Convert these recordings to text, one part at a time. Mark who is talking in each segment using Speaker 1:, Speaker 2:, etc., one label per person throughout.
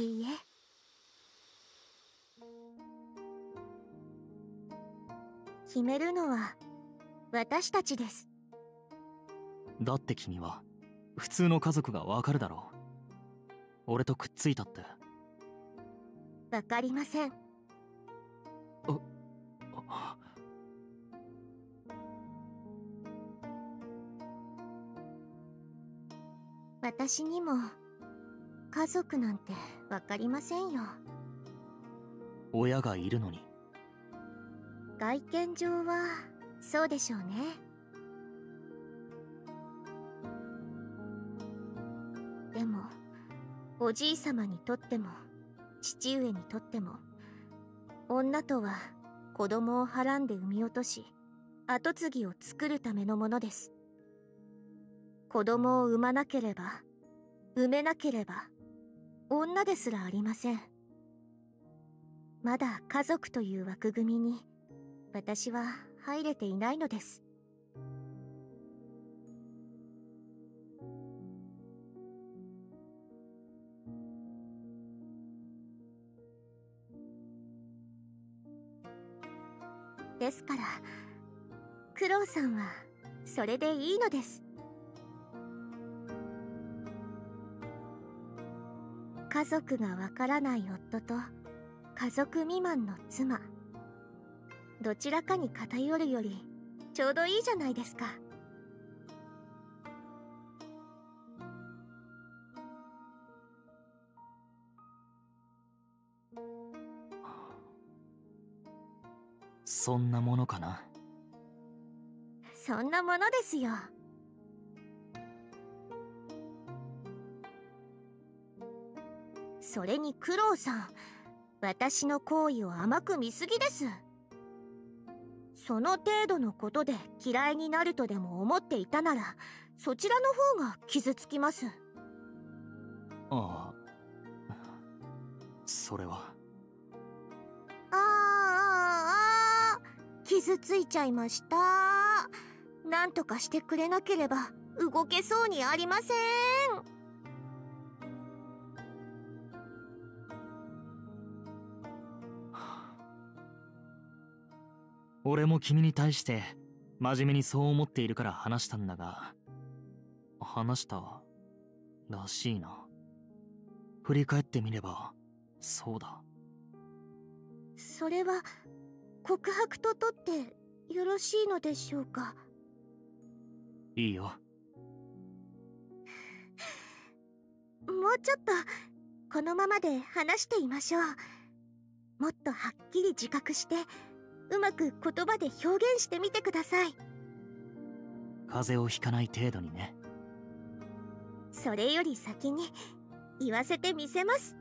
Speaker 1: いいえ決めるのは私たちです
Speaker 2: だって君は普通の家族がわかるだろう俺とくっついたって
Speaker 1: わかりませんあ私にも家族なんて分かりませんよ
Speaker 2: 親がいるのに
Speaker 1: 外見上はそうでしょうねでもおじい様にとっても父上にとっても女とは子供をはらんで産み落とし跡継ぎを作るためのものです子供を産まなければ産めなければ女ですらありませんまだ家族という枠組みに私は入れていないのですですからクロウさんはそれでいいのです家族がわからない夫と家族未満の妻どちらかに偏るよりちょうどいいじゃないですか
Speaker 2: そんなものかな
Speaker 1: そんなものですよそれにクロさん私の行為を甘く見すぎですその程度のことで嫌いになるとでも思っていたならそちらの方が傷つきます
Speaker 2: ああそれはあ
Speaker 1: あああ傷ついちゃいましたなんとかしてくれなければ動けそうにありません
Speaker 2: 俺も君に対して真面目にそう思っているから話したんだが話したらしいな振り返ってみればそうだ
Speaker 1: それは告白ととってよろしいのでしょうかいいよもうちょっとこのままで話していましょうもっとはっきり自覚してうまく言葉で表現してみてください
Speaker 2: 風邪をひかない程度にね
Speaker 1: それより先に言わせてみせます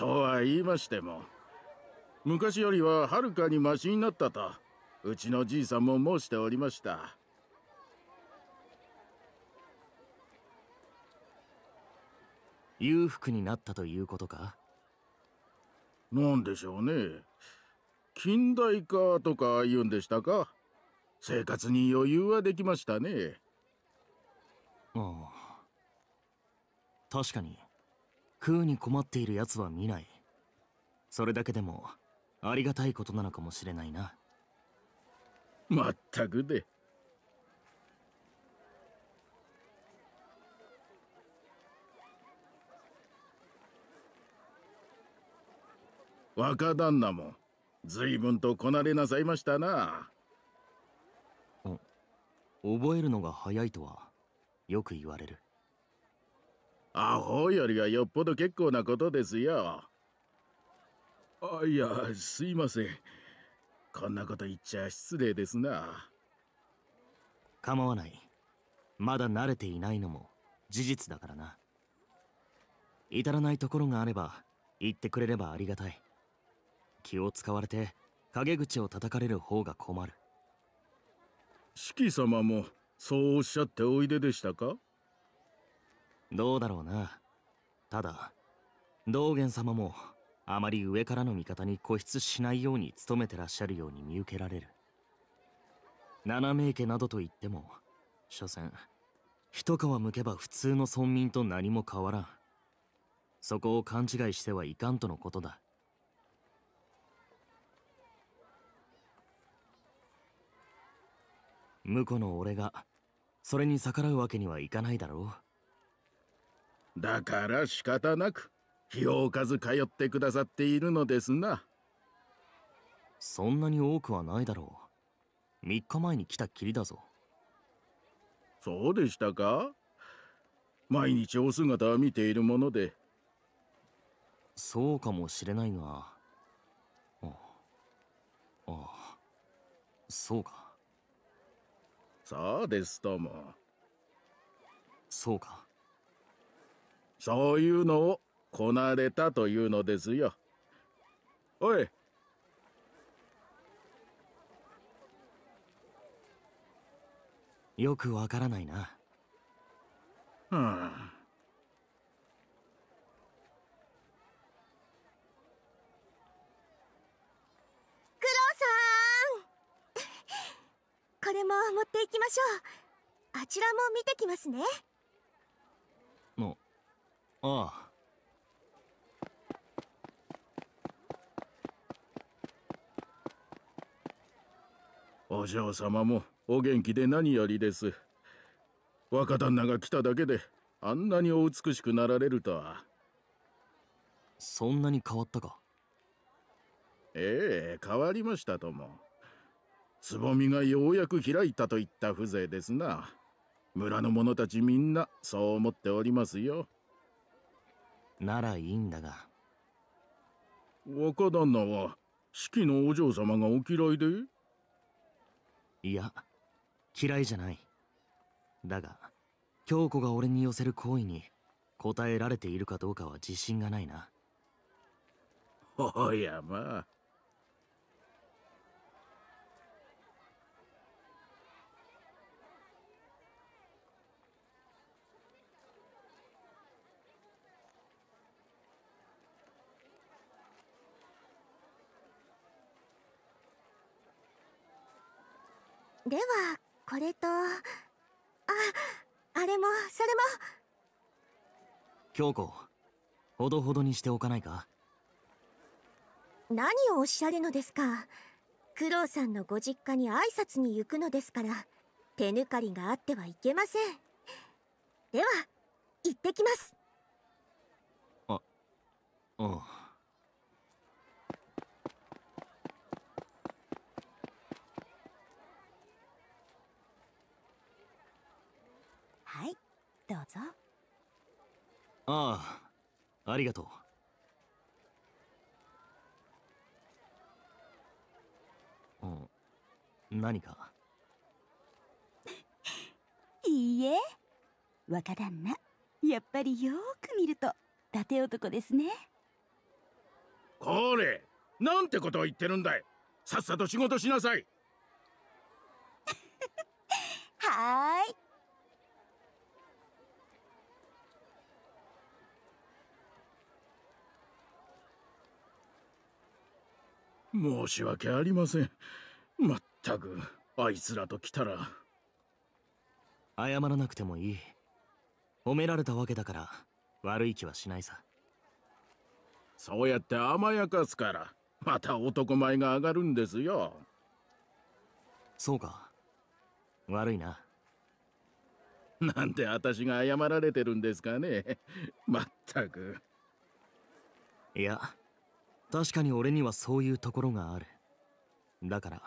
Speaker 3: とは言いましても昔よりははるかにマシになったとうちのじいさんも申しておりました裕福になったということか何でしょうね近代化とか言うんでしたか生活に余裕はできましたね
Speaker 2: ああ確かに食うに困っている奴は見ないそれだけでもありがたいことなのかもしれないな
Speaker 3: まったくで若旦那も随分とこなれなさいましたな覚えるのが早いとはよく言われるアホよりはよっぽど結構なことですよ。あいや、すいません。こんなこと言っちゃ失礼ですな。構わない。まだ慣れていないのも事実だ
Speaker 2: からな。至らないところがあれば言ってくれればありがたい。気を使われて陰口を叩かれる方が困る。四季様もそうおっしゃっておいででしたかどうだろうなただ道元様もあまり上からの味方に固執しないように努めてらっしゃるように見受けられる七名家などといっても所詮一皮むけば普通の村民と何も変わらんそこを勘違いしてはいかんとのことだ婿の俺がそれに逆らうわけにはいかないだろう
Speaker 3: だから仕方なく日を数かず通ってくださっているのですな
Speaker 2: そんなに多くはないだろう3日前に
Speaker 3: 来たきりだぞそうでしたか毎日お姿は見ているものでそうかもしれないがああそうかそうですともそうかそういうのをこなれたというのですよ。おい
Speaker 2: よくわからないな。うん。
Speaker 1: クロさん これも持っていきましょう。あちらも見てきますね。
Speaker 3: ああお嬢様もお元気で何よりです若旦那が来ただけであんなにお美しくなられるとは
Speaker 2: そんなに変わったか
Speaker 3: ええ変わりましたともつぼみがようやく開いたといった風情ですな村の者たちみんなそう思っておりますよならいいんだが若旦那は四季のお嬢様がお嫌いでいや嫌いじゃないだが京子が俺に寄せる好意に
Speaker 2: 応えられているかどうかは自信がないな
Speaker 3: おやまあで
Speaker 1: はこれとああれもそれも
Speaker 2: 京子ほどほどにしておかないか
Speaker 1: 何をおっしゃるのですか九郎さんのご実家に挨拶に行くのですから手抜かりがあってはいけませんでは行ってきます
Speaker 2: あああどうぞああありがとう何か
Speaker 1: いいえ若旦那やっぱりよく見ると伊達男ですね
Speaker 3: これなんてことを言ってるんだいさっさと仕事しなさい はーい申し訳ありませんまったくあいつらと来たら
Speaker 2: 謝らなくてもいい褒められたわけだ
Speaker 3: から悪い気はしないさそうやって甘やかすからまた男前が上がるんですよそうか悪いななんで私が謝られてるんですかねまったくいや
Speaker 2: 確かに俺にはそういうところがあるだから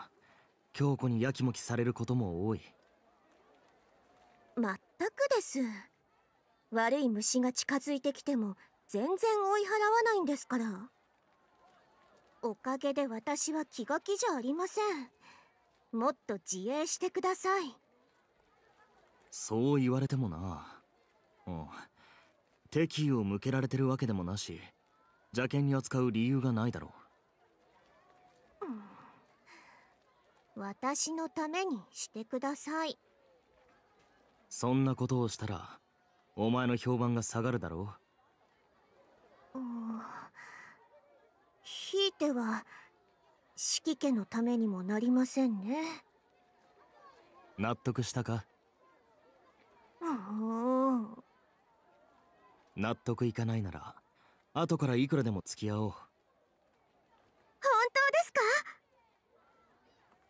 Speaker 2: 京子にやきもきされることも多い
Speaker 1: まったくです悪い虫が近づいてきても全然追い払わないんですからおかげで私は気が気じゃありませんもっと自衛してください
Speaker 2: そう言われてもなうん敵意を向けられてるわけでもなし邪険に扱う理由がないだろ
Speaker 1: う、うん、私のためにしてください
Speaker 2: そんなことをしたらお前の評判が下がるだろ
Speaker 1: う、ひいては四季家のためにもなりませんね
Speaker 2: 納得したか
Speaker 1: うん
Speaker 2: 納得いかないなら後からいくらでも付き合おう本
Speaker 1: 当ですか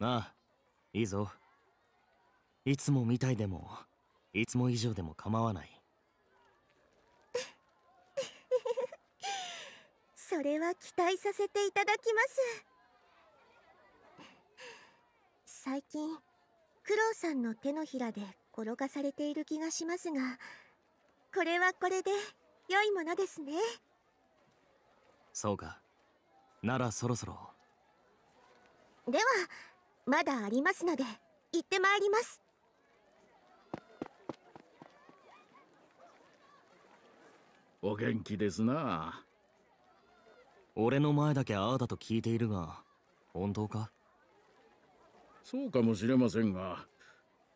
Speaker 2: ああいいぞいつもみたいでもいつも以上でも構わない
Speaker 1: それは期待させていただきます最近九郎さんの手のひらで転がされている気がしますがこれはこれで良いものですね。
Speaker 2: そうかならそろそろ
Speaker 1: ではまだありますので行ってまいります
Speaker 3: お元気ですな俺の前だけああだと聞いているが本当かそうかもしれませんが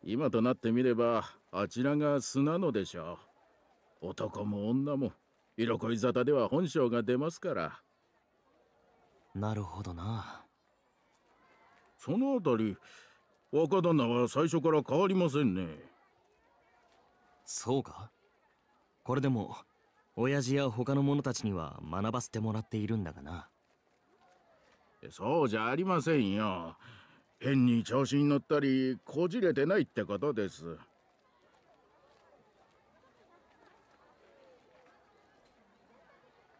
Speaker 3: 今となってみればあちらが素なのでしょう男も女も色恋沙汰では本性が出ますからなるほどなそのあたり若旦那は最初から変わりませんねそうかこれで
Speaker 2: も親父や他の者たちには学ばせてもらっているんだがな
Speaker 3: そうじゃありませんよ変に調子に乗ったりこじれてないってことです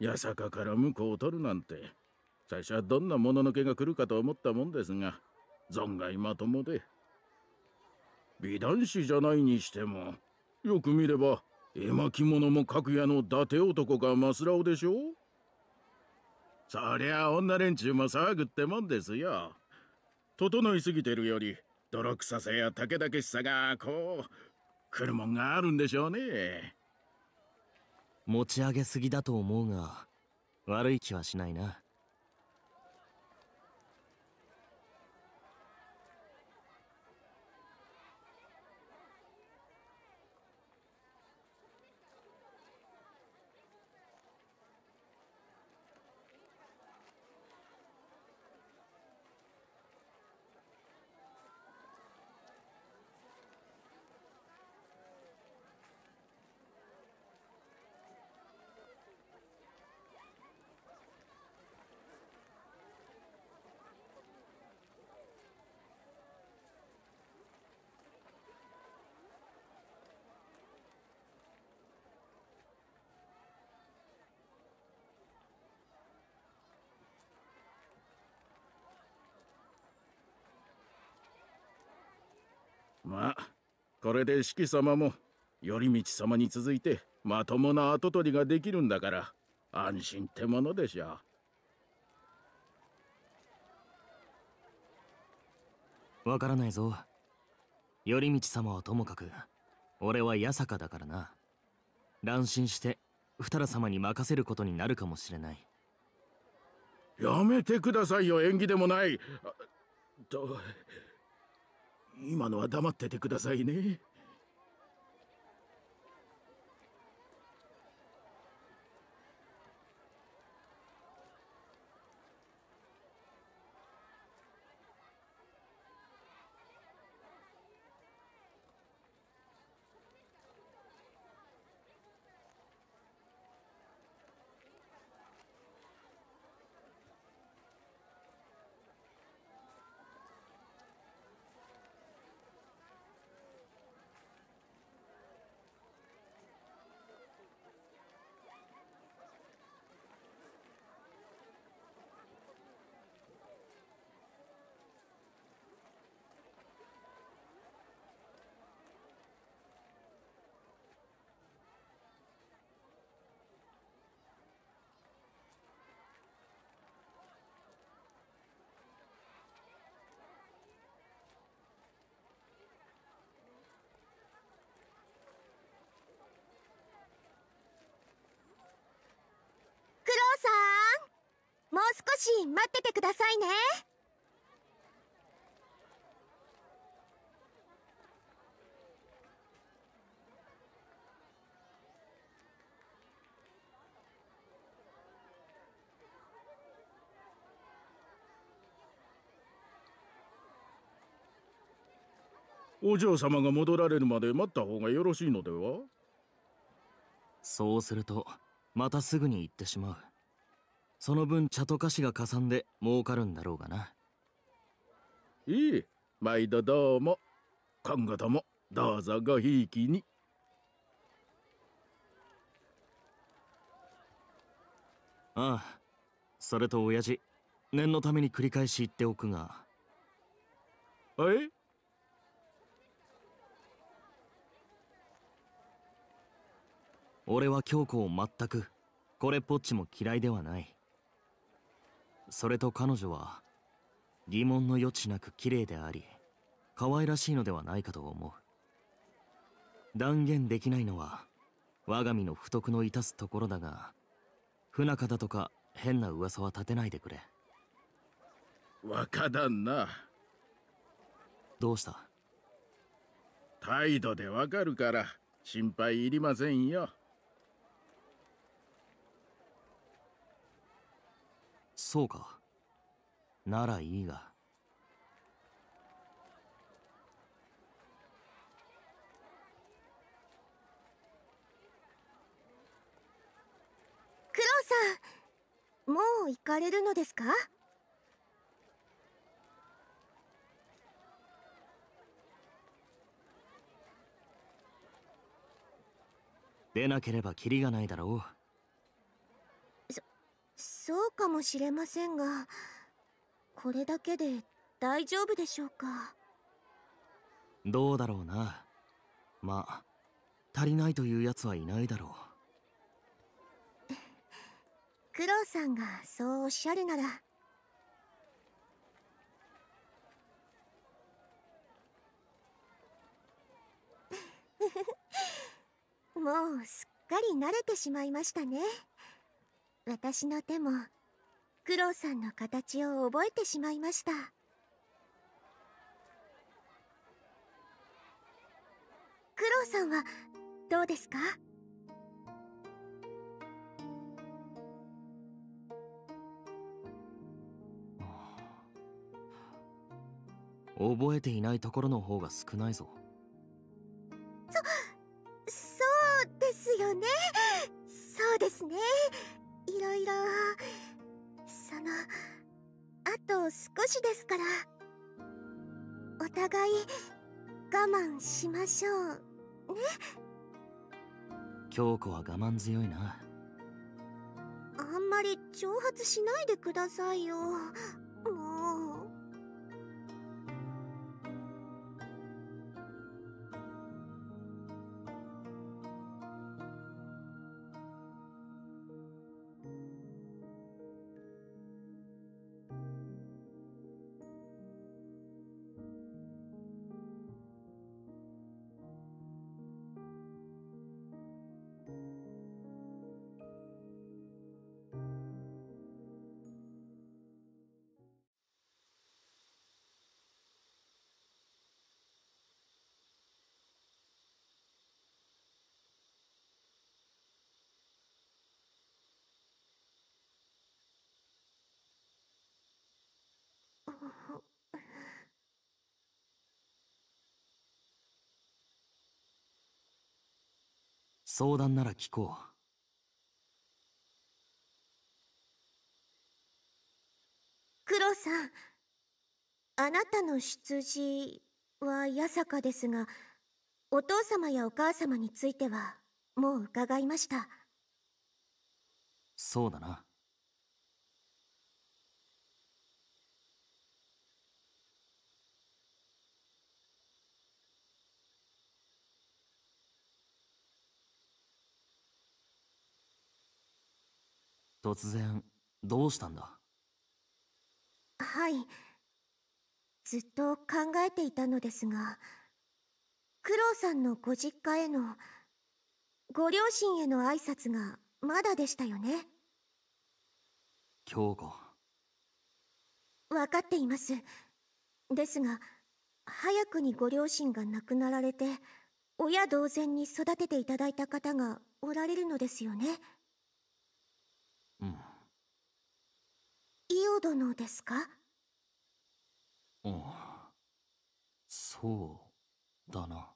Speaker 3: 八坂から向こうを取るなんて最初はどんなもののけが来るかと思ったもんですが存外まともで美男子じゃないにしてもよく見れば絵巻物も格屋の伊達男かマスラオでしょそりゃ女連中も騒ぐってもんですよ整いすぎてるより泥臭さやた々しさがこう来るもんがあるんでしょうね
Speaker 2: 持ち上げすぎだと思うが悪い気はしないな
Speaker 3: まあこれで季様も頼道様に続いてまともな跡取りができるんだから安心ってものでしょ
Speaker 2: う。わからないぞ頼道様はともかく俺は八坂だからな乱心して二良様に任せることになるかもしれないやめ
Speaker 3: てくださいよ縁起でもないと今のは黙っててくださいね。
Speaker 1: し待っててくださいね
Speaker 3: お嬢様が戻られるまで待った方がよろしいのではそ
Speaker 2: うするとまたすぐに行ってしまうその分茶と菓子がかさんで
Speaker 3: 儲かるんだろうがないい毎度どうも今後ともどうぞごひいきにああそれと親父
Speaker 2: 念のために繰り返し言っておくがえ俺は京子を全くこれっぽっちも嫌いではないそれと彼女は疑問の余地なく綺麗であり可愛らしいのではないかと思う断言できないのは我が身の不徳の致すところだが不仲だとか変な噂は立てないでくれ
Speaker 3: 若旦那どうした態度でわかるから心配いりませんよそうか
Speaker 2: ならいいが
Speaker 1: クロさんもう行かれるのですか
Speaker 2: でなければキリがないだろう
Speaker 1: そうかもしれませんがこれだけで大丈夫でしょうか
Speaker 2: どうだろうなまあ足りないというやつはいないだろ
Speaker 1: うクロウさんがそうおっしゃるなら もうすっかり慣れてしまいましたね。私の手も九郎さんの形を覚えてしまいました九郎さんはどうですか
Speaker 2: 覚えていないところの方が少ないぞ
Speaker 1: そそうですよねそうですねいろいろそのあと少しですからお互い我慢しましょうね
Speaker 2: 京子は我慢強いな
Speaker 1: あんまり挑発しないでくださいよ
Speaker 2: 相談なら聞こう。
Speaker 1: 九郎さん、あなたの出自はやさかですが、お父様やお母様についてはもう伺いました。
Speaker 2: そうだな。突然どうしたんだ
Speaker 1: はいずっと考えていたのですが九郎さんのご実家へのご両親への挨拶がまだでしたよね京子分かっていますですが早くにご両親が亡くなられて親同然に育てていただいた方がおられるのですよねオ殿ですか
Speaker 2: うんそうだな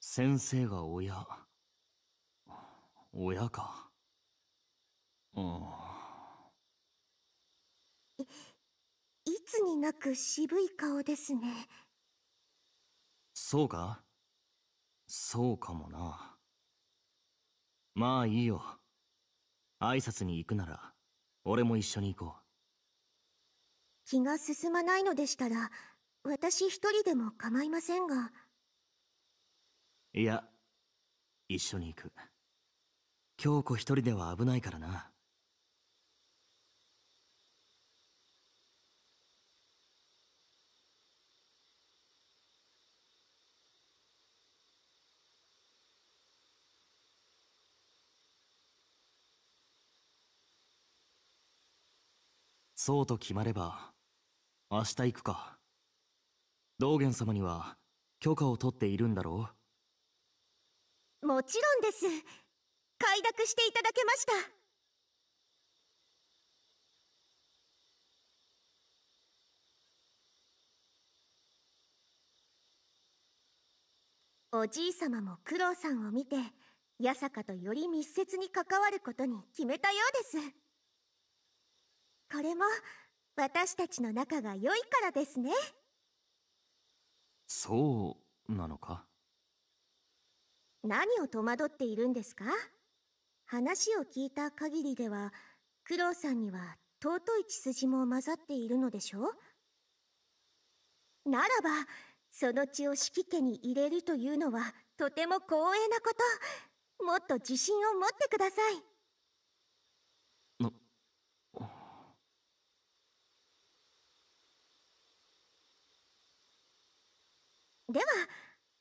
Speaker 2: 先生が親親かうん
Speaker 1: いつになく渋い顔ですね
Speaker 2: そうかそうかもなまあいいよ挨拶に行くなら俺も一緒に行こ
Speaker 1: う気が進まないのでしたら私一人でも構いませんが
Speaker 2: いや一緒に行く京子一人では危ないからなそうと決まれば明日行くか道元様には許可を取っているんだろ
Speaker 1: うもちろんです快諾していただけましたおじい様も九郎さんを見て八坂とより密接に関わることに決めたようですこれも私たちの仲が良いからですね
Speaker 2: そうなのか
Speaker 1: 何を戸惑っているんですか話を聞いた限りでは九郎さんには尊い血筋も混ざっているのでしょうならばその血を指揮家に入れるというのはとても光栄なこともっと自信を持ってくださいでは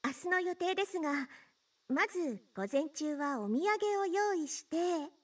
Speaker 1: 明日の予定ですがまず午前中はお土産を用意
Speaker 3: して。